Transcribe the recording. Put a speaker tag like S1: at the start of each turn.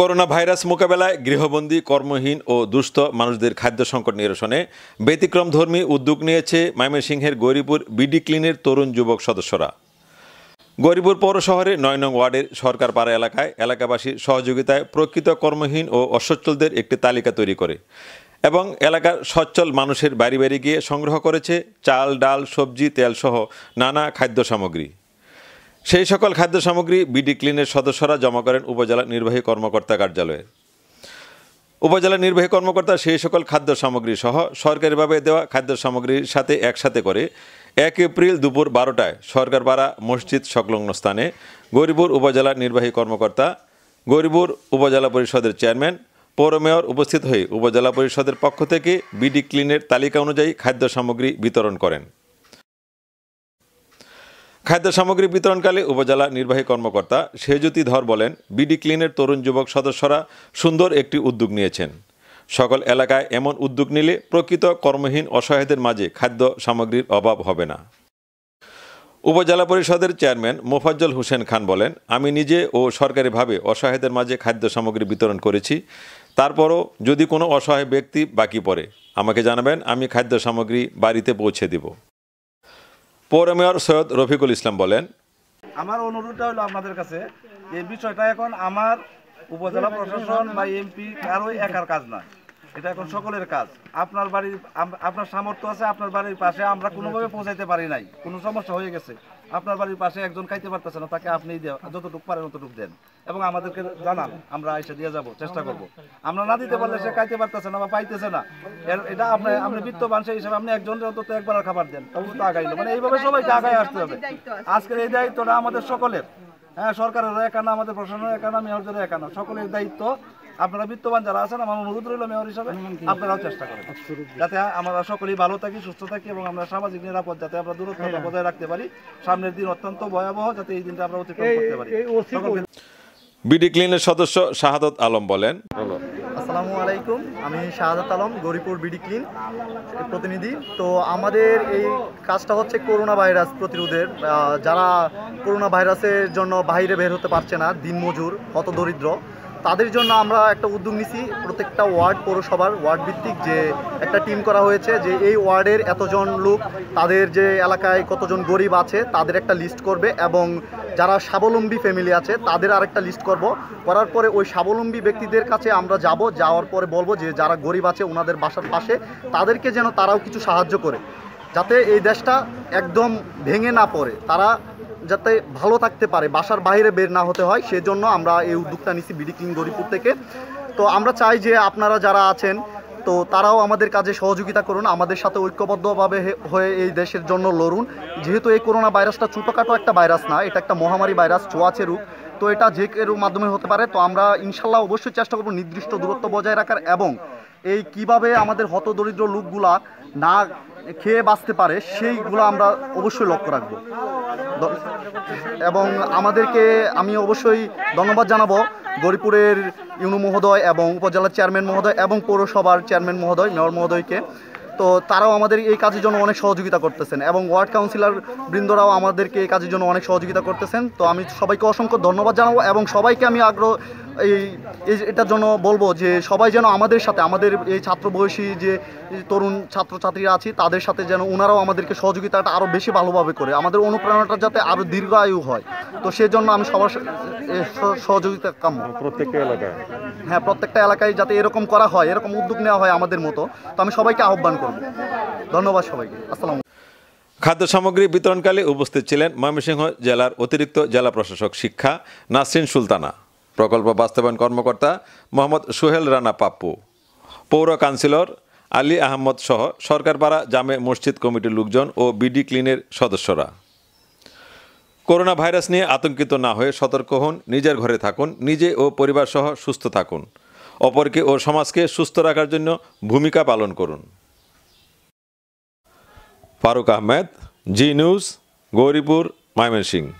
S1: Corona virus মোকাবেলায় গৃহবন্দী কর্মহীন ও দুস্থ মানুষদের খাদ্য সংকট নিরসনে ব্যতিক্রমধর্মী উদ্যোগ নিয়েছে ময়মনসিংহের গৌরীপুর বিডি ক্লিনের তরুণ যুবক সদস্যরা গৌরীপুর পৌর শহরে নয় নং ওয়ার্ডের পাড়া এলাকায় এলাকাবাসীর সহযোগিতায় প্রকৃত কর্মহীন ও অসচ্ছলদের একটি তালিকা তৈরি করে এবং এলাকার সচ্ছল মানুষের বাড়ি বাড়ি গিয়ে সংগ্রহ করেছে চাল ডাল সবজি তেলসহ নানা খাদ্য সামগ্রী সেই সকল খাদ্য সামগ্রী বিডি ক্লিনের সদস্যরা জমা করেন উপজেলা নির্বাহী কর্মকর্তা কার্যালয়ে উপজেলা নির্বাহী কর্মকর্তা সেই সকল খাদ্য সামগ্রী সহ সরকারিভাবে দেওয়া খাদ্য সামগ্রীর সাথে একসাথে করে এক এপ্রিল দুপুর বারোটায় সরকারপাড়া মসজিদ সংলগ্ন স্থানে গরিবুর উপজেলা নির্বাহী কর্মকর্তা গরিবুর উপজেলা পরিষদের চেয়ারম্যান পৌর মেয়র উপস্থিত হয়ে উপজেলা পরিষদের পক্ষ থেকে বিডি ক্লিনের তালিকা অনুযায়ী খাদ্য সামগ্রী বিতরণ করেন খাদ্য সামগ্রী বিতরণকালে উপজেলা নির্বাহী কর্মকর্তা সেজুতি ধর বলেন বিডি ক্লিনের তরুণ যুবক সদস্যরা সুন্দর একটি উদ্যোগ নিয়েছেন সকল এলাকায় এমন উদ্যোগ নিলে প্রকৃত কর্মহীন অসহায়দের মাঝে খাদ্য সামগ্রীর অভাব হবে না উপজেলা পরিষদের চেয়ারম্যান মোফাজ্জল হোসেন খান বলেন আমি নিজে ও সরকারিভাবে অসহায়দের মাঝে খাদ্য সামগ্রী বিতরণ করেছি তারপরও যদি কোনো অসহায় ব্যক্তি বাকি পড়ে আমাকে জানাবেন আমি খাদ্য সামগ্রী বাড়িতে পৌঁছে দেব পৌর মেয়র সৈয়দ রফিকুল ইসলাম বলেন
S2: আমার অনুরোধটা হলো আপনাদের কাছে এই বিষয়টা এখন আমার উপজেলা প্রশাসন বা এমপি কারোই একার কাজ নয় এটা এখন সকলের কাজ আপনার বাড়ির আপনার সামর্থ্য আছে আপনার বাড়ির পাশে আমরা কোনোভাবে পৌঁছাইতে পারি নাই কোনো সমস্যা হয়ে গেছে আপনার বাড়ির পাশে একজন খাইতে পারতেছে না তাকে আপনি যতটুকু পারেন অতটুকু দেন এবং আমাদেরকে জানান আমরা এসে দিয়ে যাব চেষ্টা করব। আমরা না দিতে পারলে সে খাইতে পারতেছে না বা পাইতেছে না এটা আপনি আপনি বিত্তবান সেই হিসাবে আপনি একজনের অন্তত একবার খাবার দেন তবু তো আগাইলো মানে এইভাবে সবাইকে আগায় আসতে হবে আজকের এই দায়িত্বটা আমাদের সকলের হ্যাঁ সরকারের একানা আমাদের প্রশাসনের একানা মেয়রদের একানা সকলের দায়িত্ব আপনারা বিত্তবান যারা আছেন আমার অনুরোধ রইল মেয়র হিসাবে আপনারাও চেষ্টা করেন যাতে আমরা সকলেই ভালো থাকি সুস্থ থাকি এবং আমরা সামাজিক নিরাপদ যাতে আমরা দূরত্ব হ্যাঁ। বজায় রাখতে পারি সামনের দিন অত্যন্ত ভয়াবহ যাতে এই দিনটা আমরা অতিক্রম করতে পারি
S1: বিডি ক্লিনের সদস্য শাহাদত আলম বলেন
S3: আসসালামু আলাইকুম আমি শাহাদাত আলম গরিপুর বিডি ক্লিন প্রতিনিধি তো আমাদের এই কাজটা হচ্ছে করোনা ভাইরাস প্রতিরোধের যারা করোনা ভাইরাসের জন্য বাইরে বের হতে পারছে না দিনমজুর হত দরিদ্র তাদের জন্য আমরা একটা উদ্যোগ নিছি প্রত্যেকটা ওয়ার্ড পৌরসভার ওয়ার্ড ভিত্তিক যে একটা টিম করা হয়েছে যে এই ওয়ার্ডের এতজন লোক তাদের যে এলাকায় কতজন গরিব আছে তাদের একটা লিস্ট করবে এবং যারা স্বাবলম্বী ফ্যামিলি আছে তাদের আরেকটা লিস্ট করব করার পরে ওই স্বাবলম্বী ব্যক্তিদের কাছে আমরা যাব যাওয়ার পরে বলবো যে যারা গরিব আছে ওনাদের বাসার পাশে তাদেরকে যেন তারাও কিছু সাহায্য করে যাতে এই দেশটা একদম ভেঙে না পড়ে তারা যাতে ভালো থাকতে পারে বাসার বাইরে বের না হতে হয় সেজন্য আমরা এই উদ্যোগটা নিছি বিডি কিং গরিপুর থেকে তো আমরা চাই যে আপনারা যারা আছেন তো তারাও আমাদের কাজে সহযোগিতা করুন আমাদের সাথে ঐক্যবদ্ধভাবে হয়ে এই দেশের জন্য লড়ুন যেহেতু এই করোনা ভাইরাসটা ছোটোখাটো একটা ভাইরাস না এটা একটা মহামারী ভাইরাস চোয়াচে রূপ তো এটা যে কেউ মাধ্যমে হতে পারে তো আমরা ইনশাল্লাহ অবশ্যই চেষ্টা করবো নির্দিষ্ট দূরত্ব বজায় রাখার এবং এই কিভাবে আমাদের হতদরিদ্র লোকগুলা না খেয়ে বাঁচতে পারে সেইগুলো আমরা অবশ্যই লক্ষ্য রাখবো এবং আমাদেরকে আমি অবশ্যই ধন্যবাদ জানাবো গরিপুরের ইউনু মহোদয় এবং উপজেলার চেয়ারম্যান মহোদয় এবং পৌরসভার চেয়ারম্যান মহোদয় মেয়র মহোদয়কে তো তারাও আমাদের এই কাজের জন্য অনেক সহযোগিতা করতেছেন এবং ওয়ার্ড কাউন্সিলর বৃন্দরাও আমাদেরকে এই কাজের জন্য অনেক সহযোগিতা করতেছেন তো আমি সবাইকে অসংখ্য ধন্যবাদ জানাবো এবং সবাইকে আমি আগ্রহ এই এটার জন্য বলবো যে সবাই যেন আমাদের সাথে আমাদের এই ছাত্র বয়সী যে তরুণ ছাত্রছাত্রীরা আছে তাদের সাথে যেন ওনারাও আমাদেরকে সহযোগিতাটা আরও বেশি ভালোভাবে করে আমাদের অনুপ্রেরণাটা যাতে আরও দীর্ঘায়ু হয় তো সেজন্য আমি সবার সহযোগিতা কাম প্রত্যেকটা এলাকায় হ্যাঁ প্রত্যেকটা এলাকায় যাতে এরকম করা হয় এরকম উদ্যোগ নেওয়া হয় আমাদের মতো তো আমি সবাইকে আহ্বান করব ধন্যবাদ সবাইকে আসসালাম
S1: খাদ্য সামগ্রী বিতরণকালে উপস্থিত ছিলেন ময়মনসিংহ জেলার অতিরিক্ত জেলা প্রশাসক শিক্ষা নাসরিন সুলতানা প্রকল্প বাস্তবায়ন কর্মকর্তা মোহাম্মদ সোহেল রানা পাপ্পু পৌর কাউন্সিলর আলী আহমদ সহ সরকারপাড়া জামে মসজিদ কমিটির লোকজন ও বিডি ক্লিনের সদস্যরা করোনা ভাইরাস নিয়ে আতঙ্কিত না হয়ে সতর্ক হন নিজের ঘরে থাকুন নিজে ও পরিবার সহ সুস্থ থাকুন অপরকে ও সমাজকে সুস্থ রাখার জন্য ভূমিকা পালন করুন ফারুক আহমেদ জি নিউজ গৌরীপুর ময়মনসিংহ